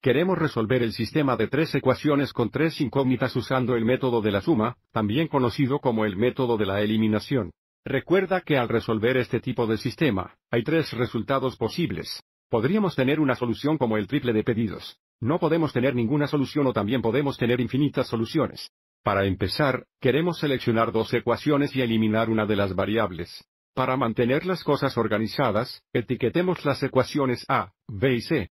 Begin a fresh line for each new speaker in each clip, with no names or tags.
Queremos resolver el sistema de tres ecuaciones con tres incógnitas usando el método de la suma, también conocido como el método de la eliminación. Recuerda que al resolver este tipo de sistema, hay tres resultados posibles. Podríamos tener una solución como el triple de pedidos. No podemos tener ninguna solución o también podemos tener infinitas soluciones. Para empezar, queremos seleccionar dos ecuaciones y eliminar una de las variables. Para mantener las cosas organizadas, etiquetemos las ecuaciones A, B y C.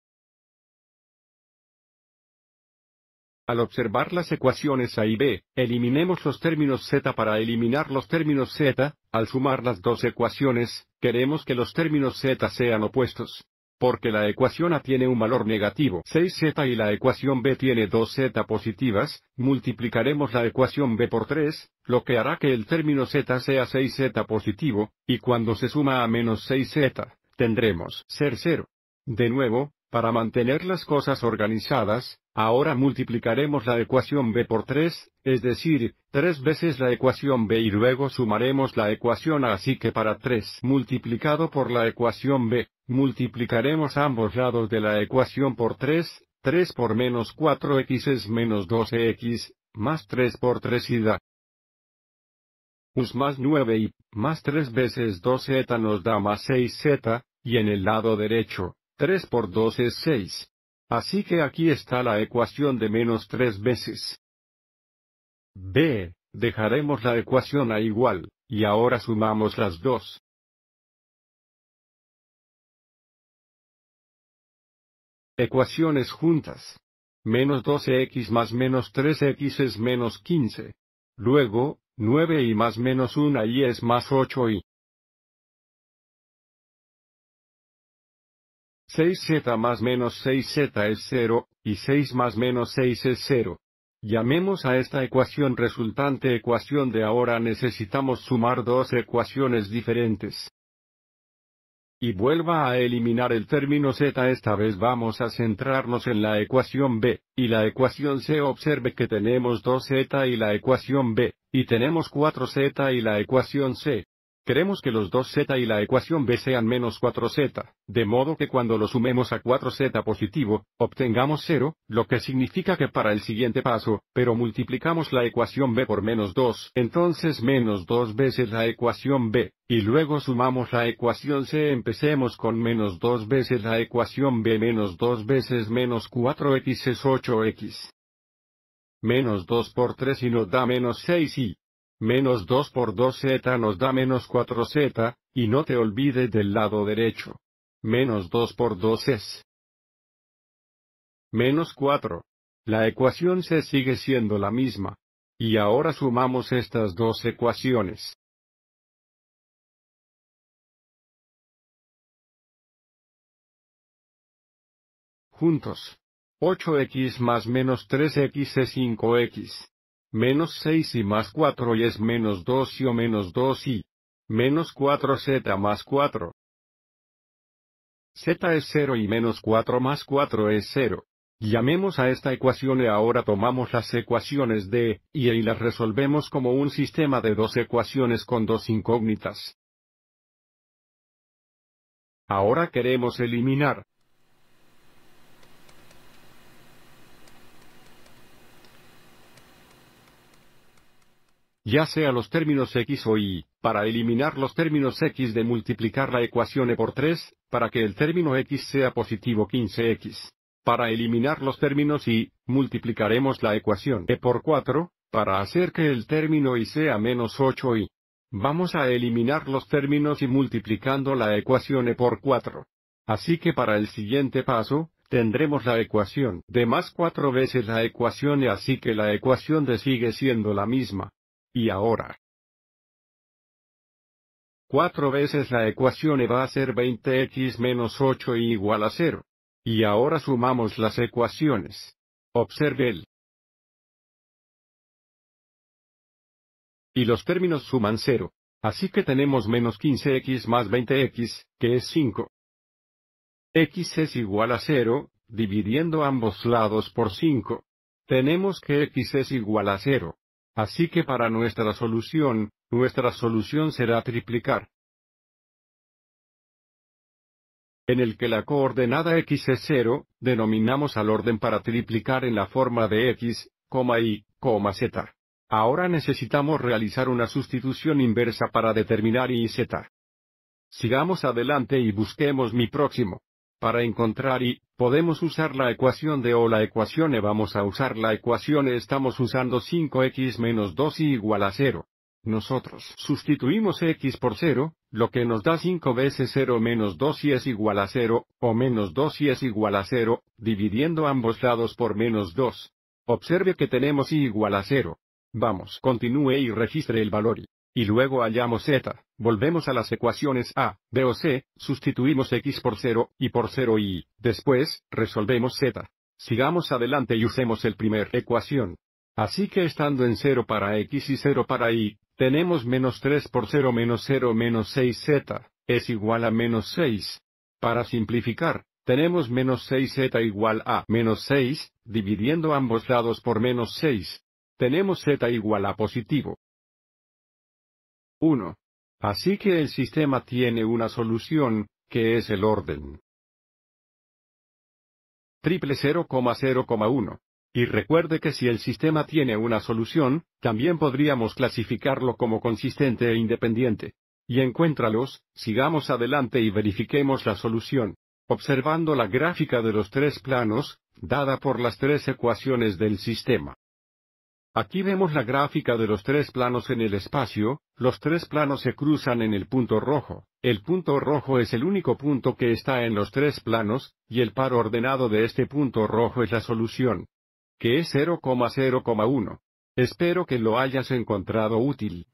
Al observar las ecuaciones A y B, eliminemos los términos z para eliminar los términos z, al sumar las dos ecuaciones, queremos que los términos z sean opuestos. Porque la ecuación A tiene un valor negativo 6z y la ecuación B tiene 2z positivas, multiplicaremos la ecuación B por 3, lo que hará que el término z sea 6z positivo, y cuando se suma a menos 6z, tendremos ser 0. De nuevo, para mantener las cosas organizadas, ahora multiplicaremos la ecuación b por 3, es decir, 3 veces la ecuación b y luego sumaremos la ecuación a así que para 3 multiplicado por la ecuación b, multiplicaremos ambos lados de la ecuación por 3, 3 por menos 4x es menos 12x, más 3 por 3 y da. Us más 9 y, más 3 veces 2z nos da más 6z, y en el lado derecho, 3 por 2 es 6. Así que aquí está la ecuación de menos 3 veces. B. Dejaremos la ecuación a igual, y ahora sumamos las dos.
Ecuaciones
juntas. Menos 12x más menos 3x es menos 15. Luego, 9 y más menos 1 y es más 8y. 6z más menos 6z es 0, y 6 más menos 6 es 0. Llamemos a esta ecuación resultante ecuación de ahora necesitamos sumar dos ecuaciones diferentes. Y vuelva a eliminar el término z esta vez vamos a centrarnos en la ecuación b, y la ecuación c observe que tenemos 2z y la ecuación b, y tenemos 4z y la ecuación c, Queremos que los 2z y la ecuación b sean menos 4z, de modo que cuando lo sumemos a 4z positivo, obtengamos 0, lo que significa que para el siguiente paso, pero multiplicamos la ecuación b por menos 2, entonces menos 2 veces la ecuación b, y luego sumamos la ecuación c empecemos con menos 2 veces la ecuación b menos 2 veces menos 4x es 8x. Menos 2 por 3 y nos da menos 6 y, menos 2 por 2z nos da menos 4z, y no te olvides del lado derecho. Menos 2 por 2 es menos 4. La ecuación se sigue siendo la misma. Y ahora sumamos estas dos ecuaciones.
Juntos.
8x más menos 3x es 5x menos 6 y más 4 y es menos 2 y o menos 2 y menos 4z más 4. z es 0 y menos 4 más 4 es 0. Llamemos a esta ecuación y ahora tomamos las ecuaciones de y y las resolvemos como un sistema de dos ecuaciones con dos incógnitas. Ahora queremos eliminar ya sea los términos x o y, para eliminar los términos x de multiplicar la ecuación e por 3, para que el término x sea positivo 15x. Para eliminar los términos y, multiplicaremos la ecuación e por 4, para hacer que el término y sea menos 8y. Vamos a eliminar los términos y multiplicando la ecuación e por 4. Así que para el siguiente paso, tendremos la ecuación de más 4 veces la ecuación e así que la ecuación de sigue siendo la misma y ahora. Cuatro veces la ecuación e va a ser 20x menos 8 igual a 0. Y ahora sumamos las ecuaciones. Observe el. Y los términos suman 0. Así que tenemos menos 15x más 20x, que es 5. x es igual a 0, dividiendo ambos lados por 5. Tenemos que x es igual a 0. Así que para nuestra solución, nuestra solución será triplicar. En el que la coordenada x es 0, denominamos al orden para triplicar en la forma de x, y, z. Ahora necesitamos realizar una sustitución inversa para determinar y z. Sigamos adelante y busquemos mi próximo. Para encontrar y, podemos usar la ecuación de O la ecuación E vamos a usar la ecuación E estamos usando 5x menos 2 y igual a 0. Nosotros sustituimos x por 0, lo que nos da 5 veces 0 menos 2 y es igual a 0, o menos 2 y es igual a 0, dividiendo ambos lados por menos 2. Observe que tenemos y igual a 0. Vamos, continúe y registre el valor y y luego hallamos z, volvemos a las ecuaciones a, b o c, sustituimos x por 0 y por 0 y, después, resolvemos z. Sigamos adelante y usemos el primer ecuación. Así que estando en 0 para x y 0 para y, tenemos menos 3 por 0 menos 0 menos 6z, es igual a menos 6. Para simplificar, tenemos menos 6z igual a menos 6, dividiendo ambos lados por menos 6. Tenemos z igual a positivo 1. Así que el sistema tiene una solución, que es el orden. Triple 0,0,1. Y recuerde que si el sistema tiene una solución, también podríamos clasificarlo como consistente e independiente. Y encuéntralos, sigamos adelante y verifiquemos la solución. Observando la gráfica de los tres planos, dada por las tres ecuaciones del sistema. Aquí vemos la gráfica de los tres planos en el espacio, los tres planos se cruzan en el punto rojo. El punto rojo es el único punto que está en los tres planos, y el par ordenado de este punto rojo es la solución, que es 0,0,1. Espero que lo hayas encontrado útil.